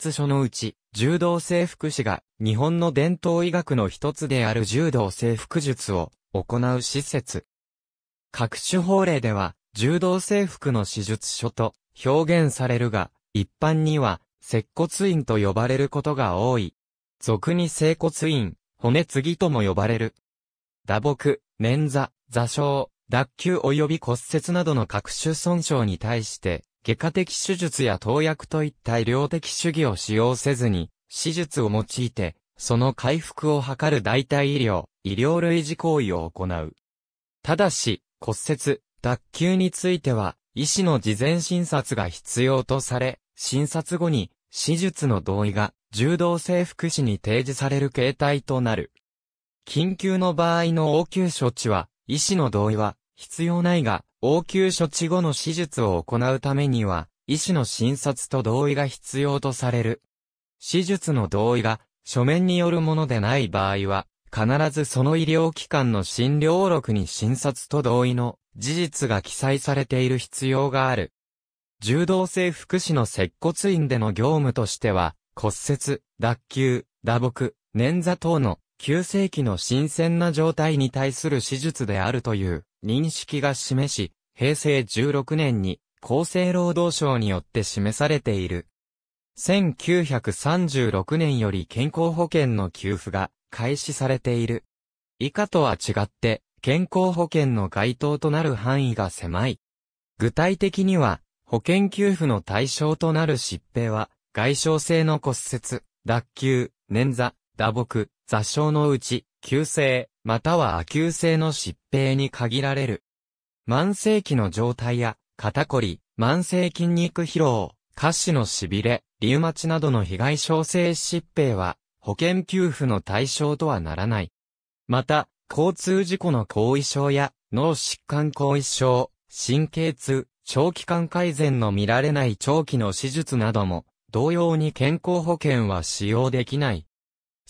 物書のうち、柔道整復師が日本の伝統医学の一つである柔道整復術を行う施設。各種法令では、柔道整復の手術書と表現されるが、一般には、接骨院と呼ばれることが多い。俗に整骨院、骨継ぎとも呼ばれる。打撲、捻挫、座傷、脱臼及び骨折などの各種損傷に対して、外科的手術や投薬といった医療的主義を使用せずに、手術を用いて、その回復を図る代替医療、医療類似行為を行う。ただし、骨折、脱臼については、医師の事前診察が必要とされ、診察後に、手術の同意が、柔道整復師に提示される形態となる。緊急の場合の応急処置は、医師の同意は必要ないが、応急処置後の手術を行うためには、医師の診察と同意が必要とされる。手術の同意が書面によるものでない場合は、必ずその医療機関の診療録に診察と同意の事実が記載されている必要がある。柔道性福祉の接骨院での業務としては、骨折、脱臼、打撲、捻挫等の急性期の新鮮な状態に対する手術であるという認識が示し、平成16年に厚生労働省によって示されている。1936年より健康保険の給付が開始されている。以下とは違って、健康保険の該当となる範囲が狭い。具体的には、保険給付の対象となる疾病は、外傷性の骨折、脱臼、捻挫、打撲、座礁のうち、急性、または亜急性の疾病に限られる。慢性期の状態や、肩こり、慢性筋肉疲労、下肢の痺れ、リウマチなどの被害症性疾病は、保険給付の対象とはならない。また、交通事故の後遺症や、脳疾患後遺症、神経痛、長期間改善の見られない長期の手術なども、同様に健康保険は使用できない。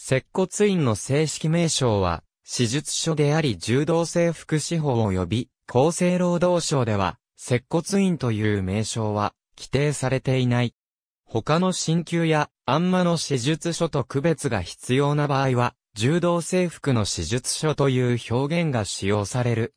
接骨院の正式名称は、手術所であり柔道整復師法及び、厚生労働省では、接骨院という名称は、規定されていない。他の鍼灸や、あんまの手術所と区別が必要な場合は、柔道整復の手術所という表現が使用される。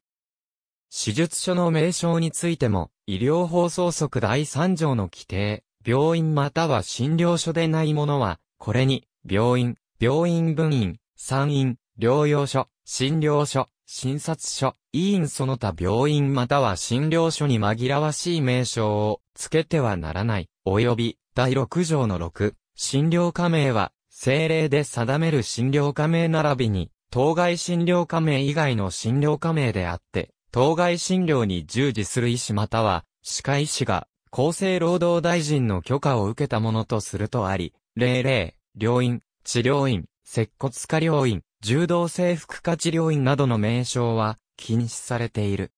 手術所の名称についても、医療法創則第3条の規定、病院または診療所でないものは、これに、病院、病院分院、産院、療養所、診療所、診察所、委員その他病院または診療所に紛らわしい名称を付けてはならない、及び、第6条の6、診療加盟は、政令で定める診療加盟並びに、当該診療加盟以外の診療加盟であって、当該診療に従事する医師または、歯科医師が、厚生労働大臣の許可を受けたものとするとあり、例例、病院、治療院、接骨科療院、柔道整復科治療院などの名称は禁止されている。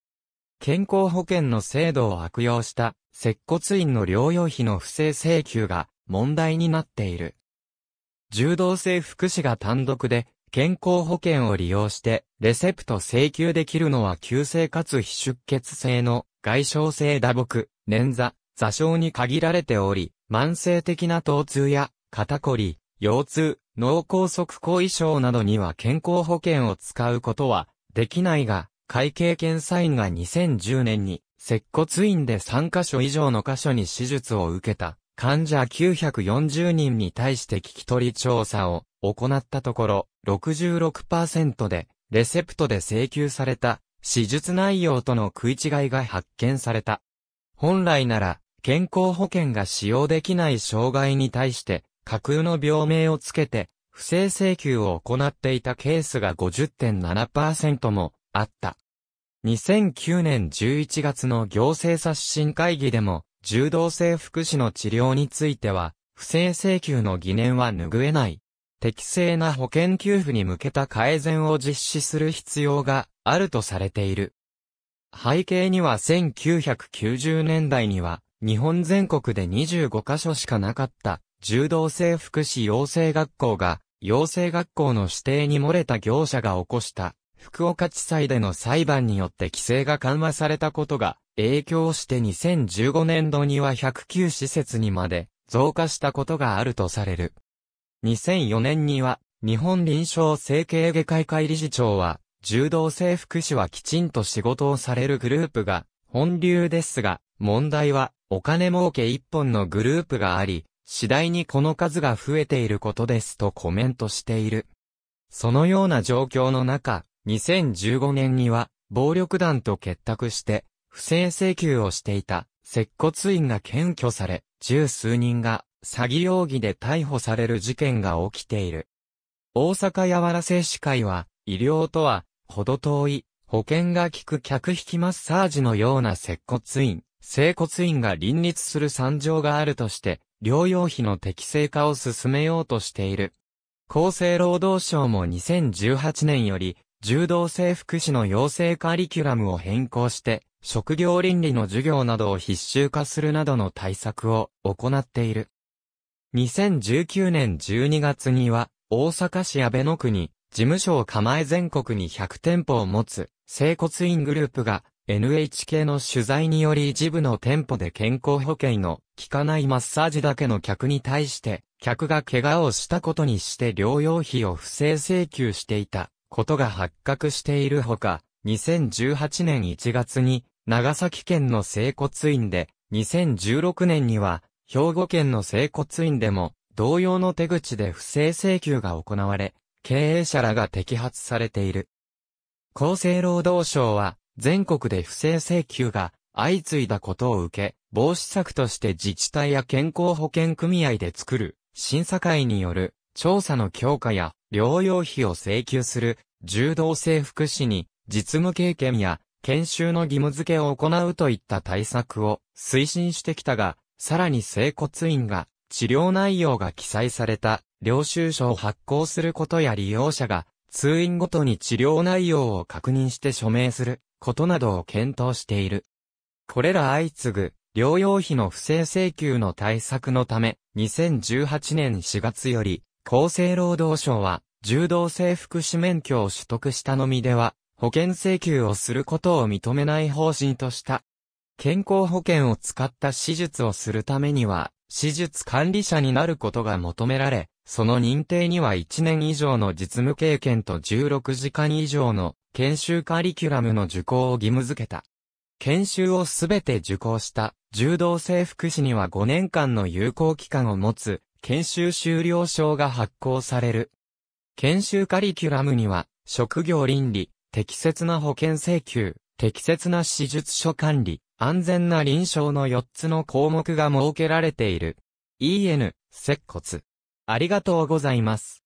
健康保険の制度を悪用した接骨院の療養費の不正請求が問題になっている。柔道整復師が単独で健康保険を利用してレセプト請求できるのは急性かつ非出血性の外傷性打撲、捻挫、座礁に限られており、慢性的な疼痛や肩こり、腰痛、脳梗塞後遺症などには健康保険を使うことはできないが、会計検査院が2010年に、接骨院で3カ所以上の箇所に手術を受けた患者940人に対して聞き取り調査を行ったところ、66%でレセプトで請求された手術内容との食い違いが発見された。本来なら健康保険が使用できない障害に対して架空の病名をつけて、不正請求を行っていたケースが50.7%もあった。2009年11月の行政刷新会議でも、柔道性福祉の治療については、不正請求の疑念は拭えない。適正な保険給付に向けた改善を実施する必要があるとされている。背景には1990年代には、日本全国で25カ所しかなかった柔道整復師養成学校が、養成学校の指定に漏れた業者が起こした福岡地裁での裁判によって規制が緩和されたことが影響して2015年度には109施設にまで増加したことがあるとされる。2004年には日本臨床整形外科医会理事長は柔道整復師はきちんと仕事をされるグループが本流ですが問題はお金儲け一本のグループがあり次第にこの数が増えていることですとコメントしている。そのような状況の中、2015年には、暴力団と結託して、不正請求をしていた、接骨院が検挙され、十数人が、詐欺容疑で逮捕される事件が起きている。大阪柔ら製師会は、医療とは、ほど遠い、保険が効く客引きマッサージのような接骨院、整骨院が林立する惨状があるとして、療養費の適正化を進めようとしている。厚生労働省も2018年より、柔道整復師の養成カリキュラムを変更して、職業倫理の授業などを必修化するなどの対策を行っている。2019年12月には、大阪市安倍野区に、事務所を構え全国に100店舗を持つ、整骨院グループが、NHK の取材により一部の店舗で健康保険の効かないマッサージだけの客に対して、客が怪我をしたことにして療養費を不正請求していたことが発覚しているほか、2018年1月に長崎県の整骨院で、2016年には兵庫県の整骨院でも同様の手口で不正請求が行われ、経営者らが摘発されている。厚生労働省は、全国で不正請求が相次いだことを受け、防止策として自治体や健康保険組合で作る審査会による調査の強化や療養費を請求する柔道整復師に実務経験や研修の義務付けを行うといった対策を推進してきたが、さらに整骨院が治療内容が記載された領収書を発行することや利用者が通院ごとに治療内容を確認して署名することなどを検討している。これら相次ぐ、療養費の不正請求の対策のため、2018年4月より、厚生労働省は、柔道整復祉免許を取得したのみでは、保険請求をすることを認めない方針とした。健康保険を使った手術をするためには、手術管理者になることが求められ、その認定には1年以上の実務経験と16時間以上の研修カリキュラムの受講を義務付けた。研修をすべて受講した柔道整復師には5年間の有効期間を持つ研修修了証が発行される。研修カリキュラムには職業倫理、適切な保険請求、適切な手術書管理、安全な臨床の4つの項目が設けられている。EN、接骨、ありがとうございます。